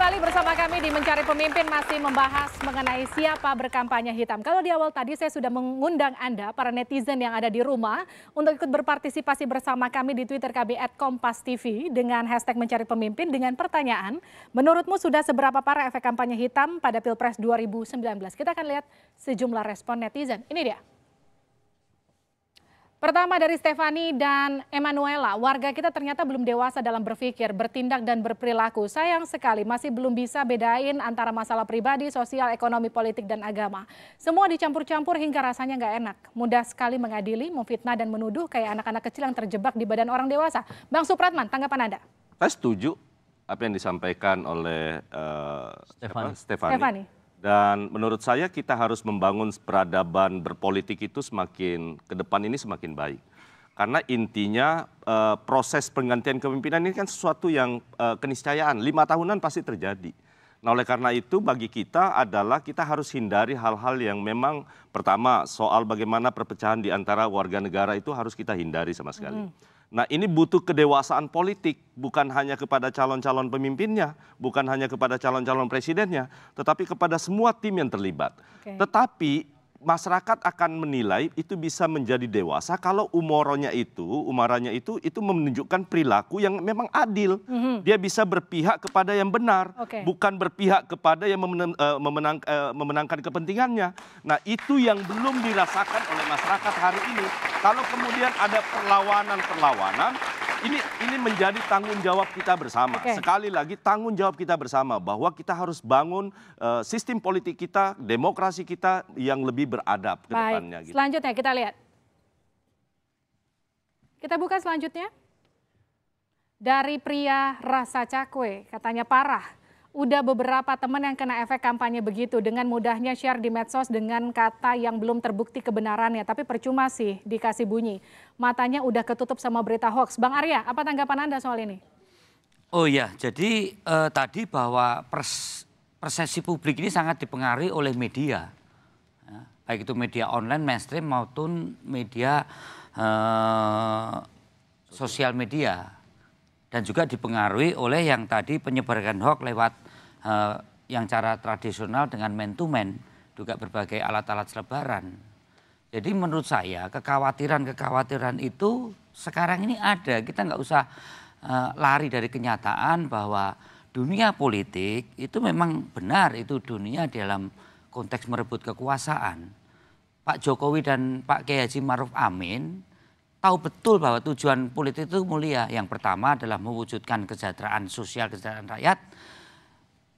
kembali bersama kami di Mencari Pemimpin masih membahas mengenai siapa berkampanye hitam. Kalau di awal tadi saya sudah mengundang Anda, para netizen yang ada di rumah, untuk ikut berpartisipasi bersama kami di Twitter kb kami Kompas TV dengan hashtag Mencari Pemimpin dengan pertanyaan, menurutmu sudah seberapa parah efek kampanye hitam pada Pilpres 2019? Kita akan lihat sejumlah respon netizen. Ini dia. Pertama dari Stefani dan Emanuela, warga kita ternyata belum dewasa dalam berpikir, bertindak, dan berperilaku. Sayang sekali masih belum bisa bedain antara masalah pribadi, sosial, ekonomi, politik, dan agama. Semua dicampur-campur hingga rasanya nggak enak. Mudah sekali mengadili, memfitnah, dan menuduh kayak anak-anak kecil yang terjebak di badan orang dewasa. Bang Supratman, tanggapan Anda? Saya setuju apa yang disampaikan oleh uh, Stefani. Stefani dan menurut saya kita harus membangun peradaban berpolitik itu semakin ke depan ini semakin baik. Karena intinya e, proses penggantian kepemimpinan ini kan sesuatu yang e, keniscayaan. Lima tahunan pasti terjadi. Nah oleh karena itu bagi kita adalah kita harus hindari hal-hal yang memang pertama soal bagaimana perpecahan di antara warga negara itu harus kita hindari sama sekali. Mm -hmm. Nah ini butuh kedewasaan politik, bukan hanya kepada calon-calon pemimpinnya, bukan hanya kepada calon-calon presidennya, tetapi kepada semua tim yang terlibat. Okay. Tetapi masyarakat akan menilai itu bisa menjadi dewasa kalau umoronya itu, umaranya itu itu menunjukkan perilaku yang memang adil. Mm-hmm. Dia bisa berpihak kepada yang benar, okay. bukan berpihak kepada yang memenang, eh, eh, memenangkan kepentingannya. Nah, itu yang belum dirasakan oleh masyarakat hari ini. Kalau kemudian ada perlawanan-perlawanan ini ini menjadi tanggung jawab kita bersama. Okay. Sekali lagi tanggung jawab kita bersama bahwa kita harus bangun uh, sistem politik kita, demokrasi kita yang lebih beradab ke depannya. Gitu. Selanjutnya kita lihat. Kita buka selanjutnya. Dari pria rasa cakwe, katanya parah udah beberapa teman yang kena efek kampanye begitu dengan mudahnya share di medsos dengan kata yang belum terbukti kebenarannya tapi percuma sih dikasih bunyi matanya udah ketutup sama berita hoax Bang Arya apa tanggapan Anda soal ini Oh ya jadi eh, tadi bahwa pers persepsi publik ini sangat dipengaruhi oleh media ya, baik itu media online mainstream maupun media eh, sosial media dan juga dipengaruhi oleh yang tadi penyebaran hoax lewat uh, yang cara tradisional dengan mentumen to men juga berbagai alat-alat selebaran. Jadi menurut saya kekhawatiran-kekhawatiran itu sekarang ini ada. Kita nggak usah uh, lari dari kenyataan bahwa dunia politik itu memang benar itu dunia dalam konteks merebut kekuasaan. Pak Jokowi dan Pak Kiai Haji Maruf Amin tahu betul bahwa tujuan politik itu mulia. Yang pertama adalah mewujudkan kesejahteraan sosial, kesejahteraan rakyat.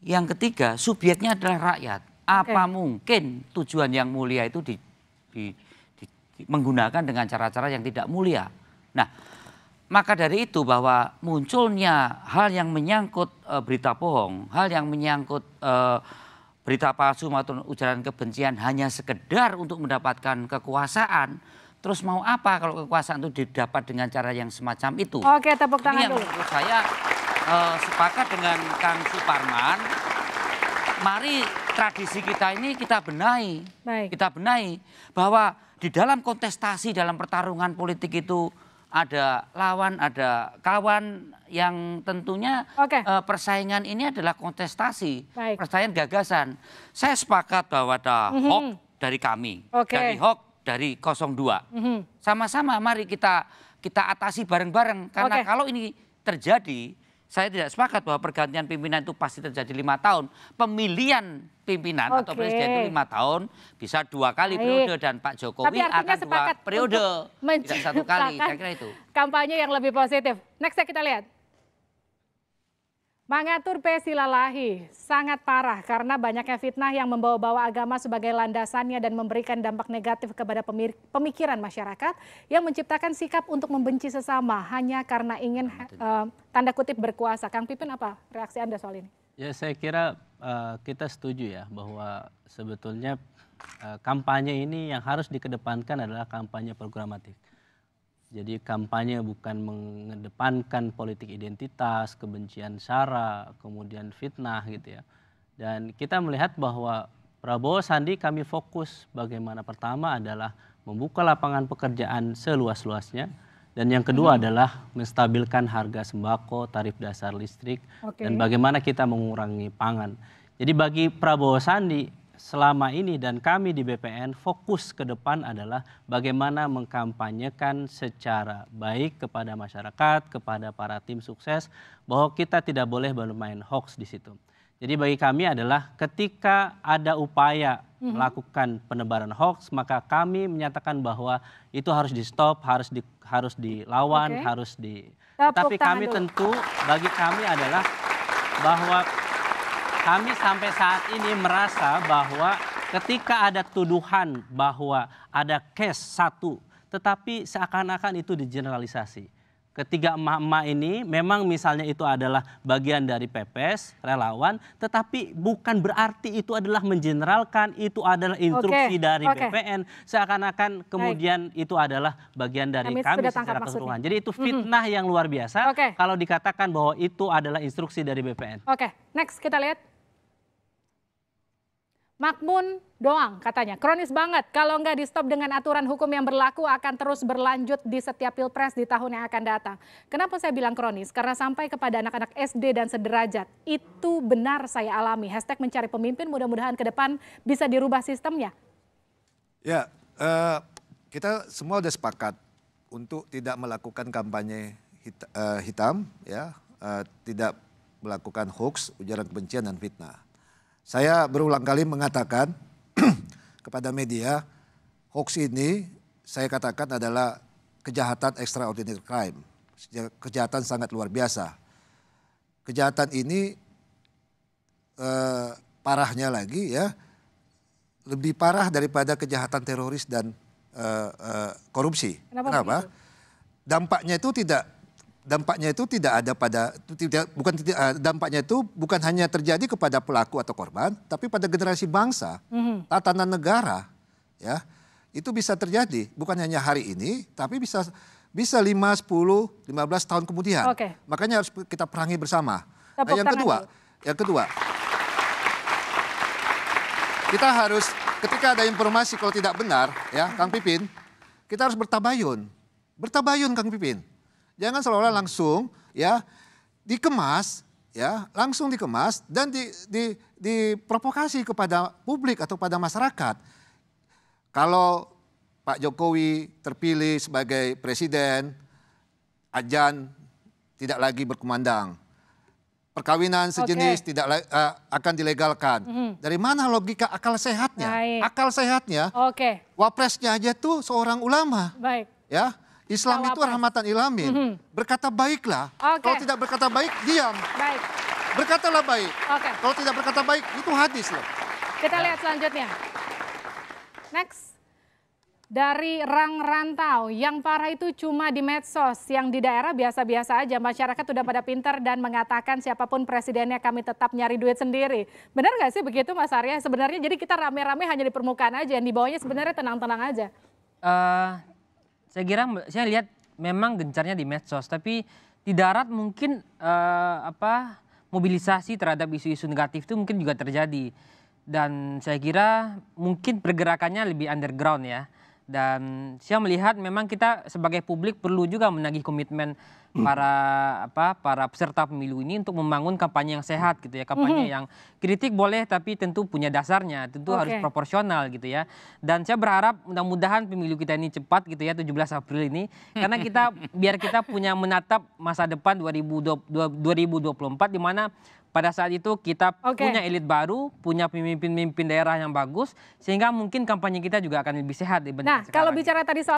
Yang ketiga, subjeknya adalah rakyat. Apa okay. mungkin tujuan yang mulia itu di, di, di, di, menggunakan dengan cara-cara yang tidak mulia? Nah, maka dari itu bahwa munculnya hal yang menyangkut e, berita bohong, hal yang menyangkut e, berita palsu maupun ujaran kebencian hanya sekedar untuk mendapatkan kekuasaan, terus mau apa kalau kekuasaan itu didapat dengan cara yang semacam itu? Oke, tepuk tangan Ini yang dulu. Menurut saya uh, sepakat dengan Kang Suparman. Mari tradisi kita ini kita benahi. Baik. Kita benahi bahwa di dalam kontestasi dalam pertarungan politik itu ada lawan, ada kawan yang tentunya okay. uh, eh, persaingan ini adalah kontestasi, Baik. persaingan gagasan. Saya sepakat bahwa ada mm -hmm. hoax dari kami, okay. dari hoax dari 02. Mm -hmm. Sama-sama mari kita kita atasi bareng-bareng karena okay. kalau ini terjadi saya tidak sepakat bahwa pergantian pimpinan itu pasti terjadi lima tahun. Pemilihan pimpinan okay. atau presiden itu lima tahun, bisa dua kali Baik. periode dan Pak Jokowi Tapi akan dua periode, tidak satu kali. Saya kira itu. Kampanye yang lebih positif. Next ya, kita lihat. Mangatur Pesilalahi sangat parah karena banyaknya fitnah yang membawa-bawa agama sebagai landasannya dan memberikan dampak negatif kepada pemikiran masyarakat yang menciptakan sikap untuk membenci sesama hanya karena ingin uh, tanda kutip berkuasa. Kang Pipin apa reaksi Anda soal ini? Ya saya kira uh, kita setuju ya bahwa sebetulnya uh, kampanye ini yang harus dikedepankan adalah kampanye programatik jadi kampanye bukan mengedepankan politik identitas, kebencian sara, kemudian fitnah gitu ya. Dan kita melihat bahwa Prabowo Sandi kami fokus bagaimana pertama adalah membuka lapangan pekerjaan seluas-luasnya dan yang kedua hmm. adalah menstabilkan harga sembako, tarif dasar listrik okay. dan bagaimana kita mengurangi pangan. Jadi bagi Prabowo Sandi selama ini dan kami di BPN fokus ke depan adalah bagaimana mengkampanyekan secara baik kepada masyarakat, kepada para tim sukses bahwa kita tidak boleh bermain hoax di situ. Jadi bagi kami adalah ketika ada upaya mhm. melakukan penebaran hoax, maka kami menyatakan bahwa itu harus di stop, harus di harus dilawan, okay. harus di. Tapi kami tentu bagi kami adalah bahwa kami sampai saat ini merasa bahwa ketika ada tuduhan bahwa ada case satu, tetapi seakan-akan itu digeneralisasi. Ketiga emak-emak ini memang misalnya itu adalah bagian dari PPS, relawan, tetapi bukan berarti itu adalah menjeneralkan, itu adalah instruksi okay. dari okay. BPN, seakan-akan kemudian Baik. itu adalah bagian dari kami, kami secara keseluruhan. Jadi itu fitnah mm -hmm. yang luar biasa okay. kalau dikatakan bahwa itu adalah instruksi dari BPN. Oke, okay. next kita lihat Makmun doang katanya. Kronis banget. Kalau nggak di stop dengan aturan hukum yang berlaku akan terus berlanjut di setiap pilpres di tahun yang akan datang. Kenapa saya bilang kronis? Karena sampai kepada anak-anak SD dan sederajat. Itu benar saya alami. Hashtag mencari pemimpin mudah-mudahan ke depan bisa dirubah sistemnya. Ya, uh, kita semua sudah sepakat untuk tidak melakukan kampanye hit, uh, hitam, ya, uh, tidak melakukan hoax, ujaran kebencian dan fitnah. Saya berulang kali mengatakan kepada media, hoax ini saya katakan adalah kejahatan extraordinary crime. Kejahatan sangat luar biasa. Kejahatan ini eh, parahnya lagi ya, lebih parah daripada kejahatan teroris dan eh, eh, korupsi. Kenapa? Kenapa? Dampaknya itu tidak dampaknya itu tidak ada pada tidak bukan tidak eh, dampaknya itu bukan hanya terjadi kepada pelaku atau korban tapi pada generasi bangsa mm-hmm. tatanan negara ya itu bisa terjadi bukan hanya hari ini tapi bisa bisa 5 10 15 tahun kemudian okay. makanya harus kita perangi bersama nah, yang kedua yang kedua kita harus ketika ada informasi kalau tidak benar ya mm-hmm. Kang Pipin kita harus bertabayun bertabayun Kang Pipin Jangan seolah-olah langsung ya dikemas ya langsung dikemas dan di, di, diprovokasi kepada publik atau pada masyarakat. Kalau Pak Jokowi terpilih sebagai presiden, ajan tidak lagi berkumandang, perkawinan sejenis okay. tidak uh, akan dilegalkan. Mm -hmm. Dari mana logika akal sehatnya? Baik. Akal sehatnya, okay. wapresnya aja tuh seorang ulama, Baik. ya Islam Jawab itu rahmatan ilamin. Mm -hmm. Berkata baiklah. Okay. Kalau tidak berkata baik, diam. Baik. Berkatalah baik. Okay. Kalau tidak berkata baik, itu hadis loh. Kita ya. lihat selanjutnya. Next. Dari rang rantau, yang parah itu cuma di medsos, yang di daerah biasa-biasa aja. Masyarakat sudah pada pinter dan mengatakan siapapun presidennya kami tetap nyari duit sendiri. Benar nggak sih begitu Mas Arya? Sebenarnya jadi kita rame-rame hanya di permukaan aja, yang di bawahnya sebenarnya tenang-tenang aja. Uh, saya kira saya lihat memang gencarnya di medsos, tapi di darat mungkin uh, apa mobilisasi terhadap isu-isu negatif itu mungkin juga terjadi. Dan saya kira mungkin pergerakannya lebih underground ya. Dan saya melihat memang kita sebagai publik perlu juga menagih komitmen para apa para peserta pemilu ini untuk membangun kampanye yang sehat gitu ya kampanye -hmm. yang kritik boleh tapi tentu punya dasarnya tentu okay. harus proporsional gitu ya dan saya berharap mudah-mudahan pemilu kita ini cepat gitu ya 17 April ini karena kita biar kita punya menatap masa depan 2020, 2024 di mana pada saat itu kita okay. punya elit baru, punya pemimpin-pemimpin daerah yang bagus, sehingga mungkin kampanye kita juga akan lebih sehat dibanding Nah, kalau bicara tadi soal